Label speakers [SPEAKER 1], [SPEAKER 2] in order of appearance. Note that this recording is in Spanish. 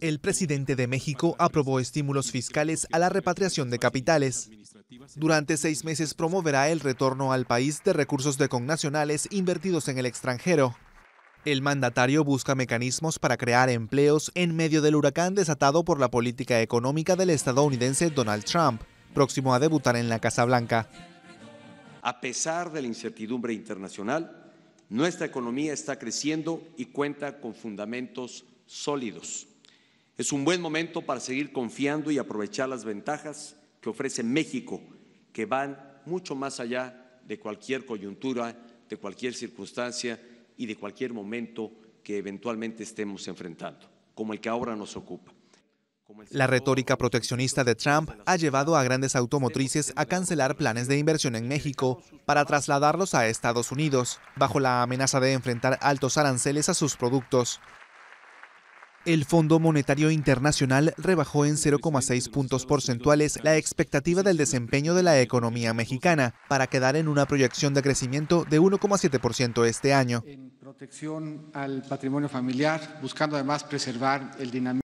[SPEAKER 1] El presidente de México aprobó estímulos fiscales a la repatriación de capitales. Durante seis meses promoverá el retorno al país de recursos de connacionales invertidos en el extranjero. El mandatario busca mecanismos para crear empleos en medio del huracán desatado por la política económica del estadounidense Donald Trump, próximo a debutar en la Casa Blanca.
[SPEAKER 2] A pesar de la incertidumbre internacional, nuestra economía está creciendo y cuenta con fundamentos sólidos. Es un buen momento para seguir confiando y aprovechar las ventajas que ofrece México, que van mucho más allá de cualquier coyuntura, de cualquier circunstancia y de cualquier momento que eventualmente estemos enfrentando, como el que ahora nos ocupa. La
[SPEAKER 1] retórica proteccionista de Trump ha llevado a grandes automotrices a cancelar planes de inversión en México para trasladarlos a Estados Unidos, bajo la amenaza de enfrentar altos aranceles a sus productos. El Fondo Monetario Internacional rebajó en 0,6 puntos porcentuales la expectativa del desempeño de la economía mexicana para quedar en una proyección de crecimiento de 1,7% este año.
[SPEAKER 2] protección al patrimonio familiar, buscando además preservar el dinamismo